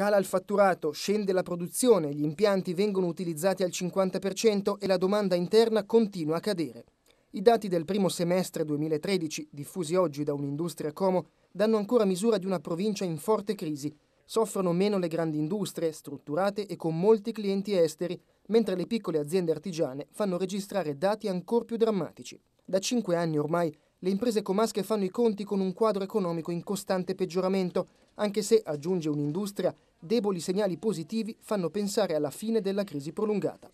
Cala il fatturato, scende la produzione, gli impianti vengono utilizzati al 50% e la domanda interna continua a cadere. I dati del primo semestre 2013, diffusi oggi da un'industria Como, danno ancora misura di una provincia in forte crisi. Soffrono meno le grandi industrie, strutturate e con molti clienti esteri, mentre le piccole aziende artigiane fanno registrare dati ancora più drammatici. Da cinque anni ormai le imprese comasche fanno i conti con un quadro economico in costante peggioramento, anche se, aggiunge un'industria, deboli segnali positivi fanno pensare alla fine della crisi prolungata.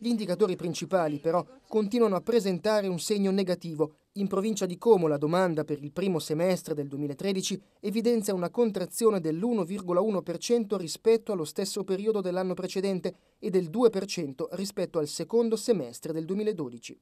Gli indicatori principali però continuano a presentare un segno negativo. In provincia di Como la domanda per il primo semestre del 2013 evidenzia una contrazione dell'1,1% rispetto allo stesso periodo dell'anno precedente e del 2% rispetto al secondo semestre del 2012.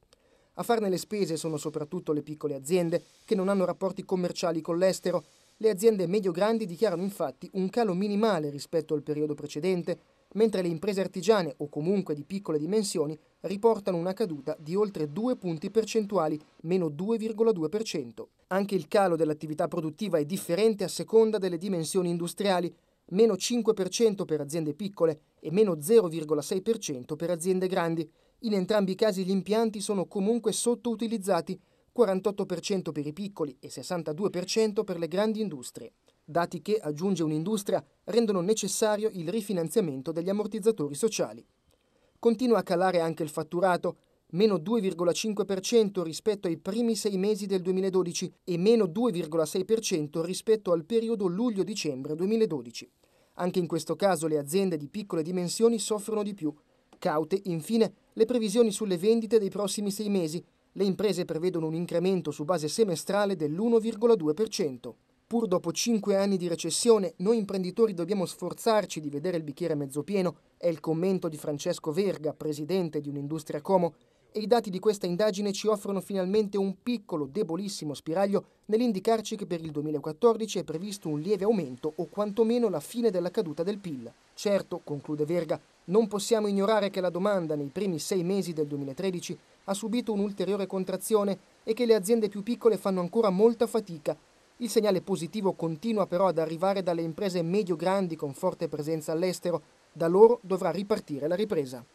A farne le spese sono soprattutto le piccole aziende che non hanno rapporti commerciali con l'estero. Le aziende medio-grandi dichiarano infatti un calo minimale rispetto al periodo precedente, mentre le imprese artigiane o comunque di piccole dimensioni riportano una caduta di oltre 2 punti percentuali, meno 2,2%. Anche il calo dell'attività produttiva è differente a seconda delle dimensioni industriali, meno 5% per aziende piccole e meno 0,6% per aziende grandi. In entrambi i casi gli impianti sono comunque sottoutilizzati, 48% per i piccoli e 62% per le grandi industrie, dati che, aggiunge un'industria, rendono necessario il rifinanziamento degli ammortizzatori sociali. Continua a calare anche il fatturato, meno 2,5% rispetto ai primi sei mesi del 2012 e meno 2,6% rispetto al periodo luglio-dicembre 2012. Anche in questo caso le aziende di piccole dimensioni soffrono di più. Caute, infine, le previsioni sulle vendite dei prossimi sei mesi. Le imprese prevedono un incremento su base semestrale dell'1,2%. Pur dopo cinque anni di recessione, noi imprenditori dobbiamo sforzarci di vedere il bicchiere mezzo pieno, è il commento di Francesco Verga, presidente di un'industria Como, e i dati di questa indagine ci offrono finalmente un piccolo, debolissimo spiraglio nell'indicarci che per il 2014 è previsto un lieve aumento o quantomeno la fine della caduta del PIL. Certo, conclude Verga, non possiamo ignorare che la domanda nei primi sei mesi del 2013 ha subito un'ulteriore contrazione e che le aziende più piccole fanno ancora molta fatica il segnale positivo continua però ad arrivare dalle imprese medio-grandi con forte presenza all'estero, da loro dovrà ripartire la ripresa.